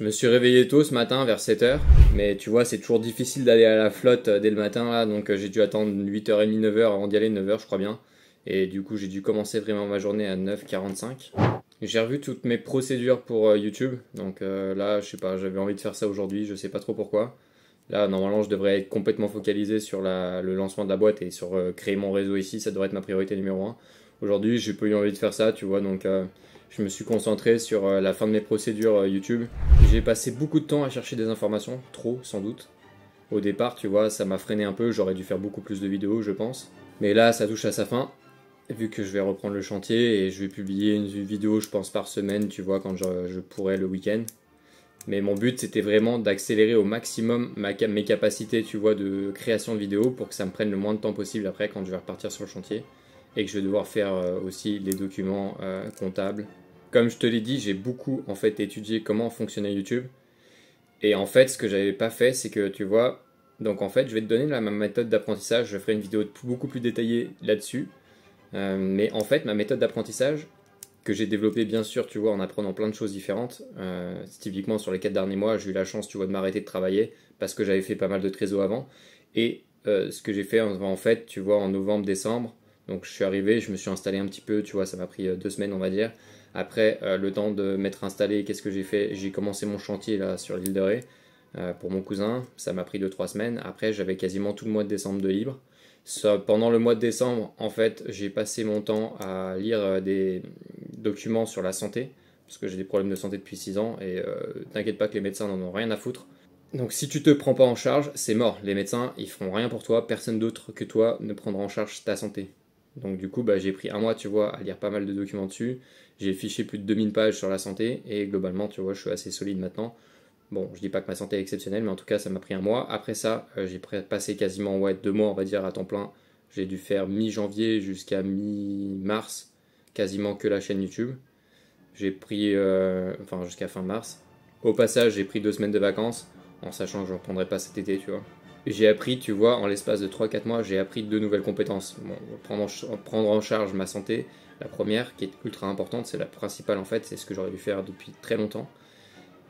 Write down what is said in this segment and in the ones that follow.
Je me suis réveillé tôt ce matin vers 7h, mais tu vois, c'est toujours difficile d'aller à la flotte euh, dès le matin là, donc euh, j'ai dû attendre 8h30, 9h avant d'y aller, 9h je crois bien. Et du coup, j'ai dû commencer vraiment ma journée à 9h45. J'ai revu toutes mes procédures pour euh, YouTube, donc là, je sais pas, j'avais envie de faire ça aujourd'hui, je sais pas trop pourquoi. Là, normalement, je devrais être complètement focalisé sur le lancement de la boîte et sur créer mon réseau ici, ça devrait être ma priorité numéro 1. Aujourd'hui, j'ai pas eu envie de faire ça, tu vois, donc euh, je me suis concentré sur euh, la fin de mes procédures euh, YouTube. J'ai passé beaucoup de temps à chercher des informations, trop sans doute. Au départ, tu vois, ça m'a freiné un peu, j'aurais dû faire beaucoup plus de vidéos, je pense. Mais là, ça touche à sa fin, vu que je vais reprendre le chantier et je vais publier une vidéo, je pense, par semaine, tu vois, quand je, pourrais pourrai le week-end. Mais mon but, c'était vraiment d'accélérer au maximum ma, mes capacités, tu vois, de création de vidéos pour que ça me prenne le moins de temps possible après quand je vais repartir sur le chantier et que je vais devoir faire euh, aussi les documents euh, comptables. Comme je te l'ai dit, j'ai beaucoup en fait étudié comment fonctionnait YouTube. Et en fait, ce que j'avais pas fait, c'est que tu vois, donc en fait, je vais te donner ma méthode d'apprentissage. Je ferai une vidéo beaucoup plus détaillée là-dessus. Euh, mais en fait, ma méthode d'apprentissage que j'ai développée bien sûr, tu vois, en apprenant plein de choses différentes. typiquement sur les quatre derniers mois, j'ai eu la chance, tu vois, de m'arrêter de travailler parce que j'avais fait pas mal de trésors avant. Et ce que j'ai fait en fait, tu vois, en novembre, décembre, donc je suis arrivé, je me suis installé un petit peu, tu vois, ça m'a pris euh, deux semaines on va dire. Après, euh, le temps de m'être installé, qu'est-ce que j'ai fait J'ai commencé mon chantier là sur l'île de Ré euh, pour mon cousin, ça m'a pris deux, trois semaines. Après, j'avais quasiment tout le mois de décembre de libre. pendant le mois de décembre, en fait, j'ai passé mon temps à lire des documents sur la santé, parce que j'ai des problèmes de santé depuis six ans, et t'inquiète pas que les médecins n'en ont rien à foutre. Donc si tu te prends pas en charge, c'est mort. Les médecins, ils feront rien pour toi, personne d'autre que toi ne prendra en charge ta santé. Donc du coup, bah, j'ai pris un mois, tu vois, à lire pas mal de documents dessus. J'ai fiché plus de 2000 pages sur la santé et globalement, tu vois, je suis assez solide maintenant. Bon, je dis pas que ma santé est exceptionnelle, mais en tout cas, ça m'a pris un mois. Après ça, euh, j'ai passé quasiment ouais, deux mois, on va dire, à temps plein. J'ai dû faire mi-janvier jusqu'à mi-mars, quasiment que la chaîne YouTube. J'ai pris, euh, enfin, jusqu'à fin mars. Au passage, j'ai pris deux semaines de vacances, en sachant que je ne reprendrai pas cet été, tu vois j'ai appris, tu vois, en l'espace de 3-4 mois, j'ai appris deux nouvelles compétences. prendre, en, prendre en charge ma santé, la première qui est ultra importante, c'est la principale en fait, c'est ce que j'aurais dû faire depuis très longtemps.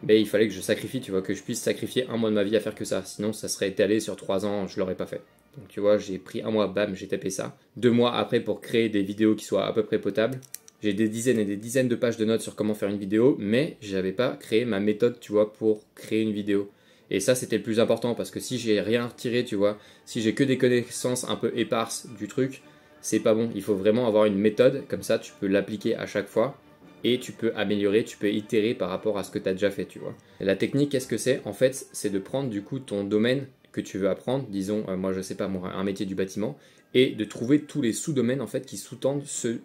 Mais il fallait que je sacrifie, tu vois, que je puisse sacrifier un mois de ma vie à faire que ça. Sinon, ça serait étalé sur 3 ans, je l'aurais pas fait. Donc tu vois, j'ai pris un mois, bam, j'ai tapé ça. Deux mois après pour créer des vidéos qui soient à peu près potables. J'ai des dizaines et des dizaines de pages de notes sur comment faire une vidéo, mais j'avais pas créé ma méthode, tu vois, pour créer une vidéo. Et ça, c'était le plus important parce que si j'ai rien retiré, tu vois, si j'ai que des connaissances un peu éparses du truc, c'est pas bon. Il faut vraiment avoir une méthode, comme ça, tu peux l'appliquer à chaque fois et tu peux améliorer, tu peux itérer par rapport à ce que tu as déjà fait, tu vois. la technique, qu'est-ce que c'est En fait, c'est de prendre du coup ton domaine que tu veux apprendre, disons, euh, moi je sais pas, moi, un métier du bâtiment, et de trouver tous les sous-domaines en fait qui sous-tendent ce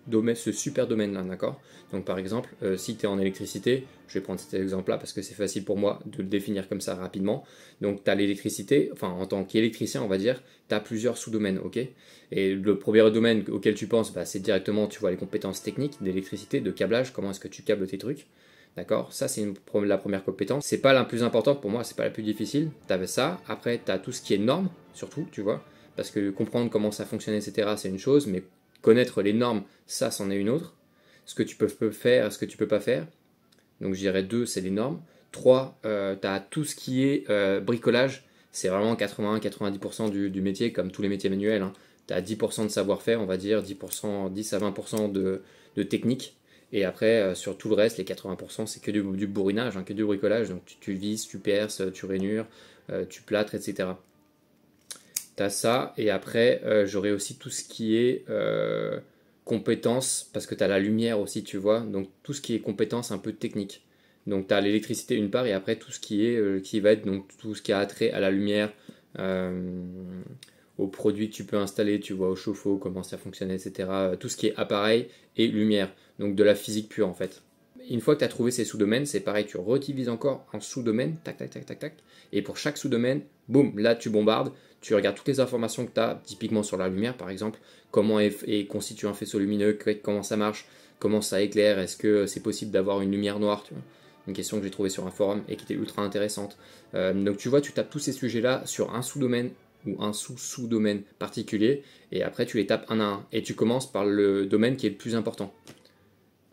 super domaine là, d'accord Donc par exemple, euh, si tu es en électricité, je vais prendre cet exemple là parce que c'est facile pour moi de le définir comme ça rapidement. Donc tu as l'électricité, enfin en tant qu'électricien, on va dire, tu as plusieurs sous-domaines, OK Et le premier domaine auquel tu penses, bah, c'est directement tu vois les compétences techniques d'électricité, de câblage, comment est-ce que tu câbles tes trucs D'accord Ça, c'est la première compétence. C'est pas la plus importante pour moi, c'est pas la plus difficile. Tu avais ça. Après, tu as tout ce qui est normes, surtout, tu vois parce que comprendre comment ça fonctionne, etc., c'est une chose, mais connaître les normes, ça, c'en est une autre. Ce que tu peux faire, ce que tu peux pas faire. Donc je dirais deux, c'est les normes. Trois, euh, tu as tout ce qui est euh, bricolage. C'est vraiment 80-90% du, métier, comme tous les métiers manuels. Tu as 10% de savoir-faire, on va dire, 10%, 10 à 20% de, technique. Et après, euh, sur tout le reste, les 80%, c'est que du, bourrinage, hein, que du bricolage. Donc tu, tu, vises, tu perces, tu rainures, tu plâtres, etc. T'as ça, et après, euh, j'aurai aussi tout ce qui est euh, compétence parce que t'as la lumière aussi, tu vois, donc tout ce qui est compétence un peu technique Donc t'as l'électricité une part, et après tout ce qui est euh, qui va être donc tout ce qui a attrait à la lumière, aux produits que tu peux installer, tu vois, au chauffe-eau, comment ça fonctionne, etc. Tout ce qui est appareil et lumière, donc de la physique pure en fait une fois que tu as trouvé ces sous-domaines, c'est pareil, tu redivises encore en sous-domaines, tac, tac, tac, tac, tac. Et pour chaque sous-domaine, boum, là tu bombardes, tu regardes toutes les informations que tu as, typiquement sur la lumière par exemple, comment est, constitué un faisceau lumineux, comment ça marche, comment ça éclaire, est-ce que c'est possible d'avoir une lumière noire, tu vois une question que j'ai trouvée sur un forum et qui était ultra intéressante. Euh, donc tu vois, tu tapes tous ces sujets-là sur un sous-domaine ou un sous-sous-domaine particulier, et après tu les tapes un à un, et tu commences par le domaine qui est le plus important.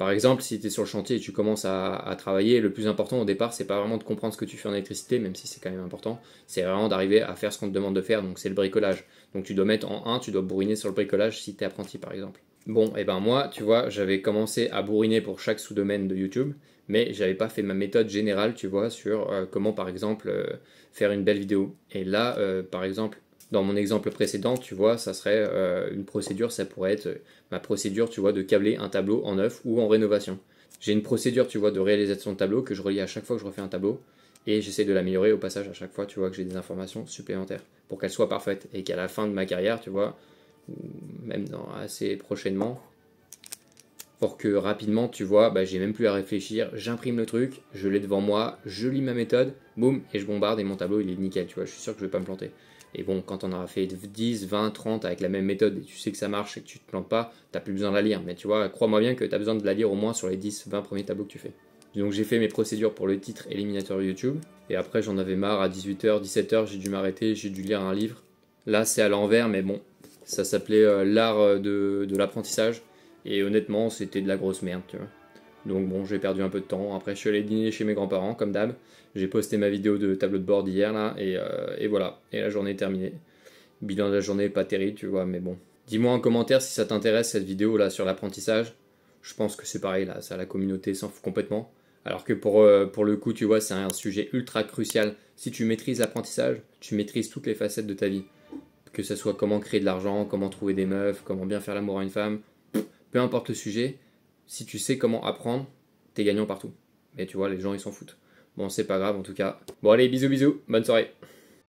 Par exemple, si tu es sur le chantier et tu commences à, travailler, le plus important au départ, c'est pas vraiment de comprendre ce que tu fais en électricité, même si c'est quand même important, c'est vraiment d'arriver à faire ce qu'on te demande de faire, donc c'est le bricolage. Donc tu dois mettre en 1, tu dois bourriner sur le bricolage si tu es apprenti par exemple. Bon, et eh ben moi, tu vois, j'avais commencé à bourriner pour chaque sous-domaine de YouTube, mais j'avais pas fait ma méthode générale, tu vois, sur euh, comment par exemple euh, faire une belle vidéo. Et là, euh, par exemple, dans mon exemple précédent, tu vois, ça serait euh, une procédure, ça pourrait être euh, ma procédure, tu vois, de câbler un tableau en neuf ou en rénovation. J'ai une procédure, tu vois, de réalisation de tableau que je relis à chaque fois que je refais un tableau et j'essaie de l'améliorer au passage à chaque fois, tu vois, que j'ai des informations supplémentaires pour qu'elle soit parfaite et qu'à la fin de ma carrière, tu vois, ou même dans assez prochainement, pour que rapidement, tu vois, bah, j'ai même plus à réfléchir, j'imprime le truc, je l'ai devant moi, je lis ma méthode, boum, et je bombarde et mon tableau il est nickel, tu vois, je suis sûr que je vais pas me planter. Et bon, quand on aura fait 10, 20, 30 avec la même méthode et tu sais que ça marche et que tu te plantes pas, t'as plus besoin de la lire. Mais tu vois, crois-moi bien que t'as besoin de la lire au moins sur les 10, 20 premiers tableaux que tu fais. Donc j'ai fait mes procédures pour le titre éliminateur YouTube. Et après, j'en avais marre à 18h, 17h, j'ai dû m'arrêter, j'ai dû lire un livre. Là, c'est à l'envers, mais bon, ça s'appelait euh, l'art euh, de, de l'apprentissage. Et honnêtement, c'était de la grosse merde, tu vois. Donc bon, j'ai perdu un peu de temps. Après, je suis allé dîner chez mes grands-parents, comme d'hab. J'ai posté ma vidéo de tableau de bord hier, là, euh, et, voilà. Et la journée est terminée. Bilan de la journée, pas terrible, tu vois, mais bon. Dis-moi en commentaire si ça t'intéresse, cette vidéo, là, sur l'apprentissage. Je pense que c'est pareil, là, ça, la communauté s'en fout complètement. Alors que pour, euh, pour le coup, tu vois, c'est un sujet ultra crucial. Si tu maîtrises l'apprentissage, tu maîtrises toutes les facettes de ta vie. Que ce soit comment créer de l'argent, comment trouver des meufs, comment bien faire l'amour à une femme, peu importe le sujet, si tu sais comment apprendre, t'es gagnant partout. Mais tu vois, les gens, ils s'en foutent. Bon, c'est pas grave en tout cas. Bon, allez, bisous, bisous, bonne soirée.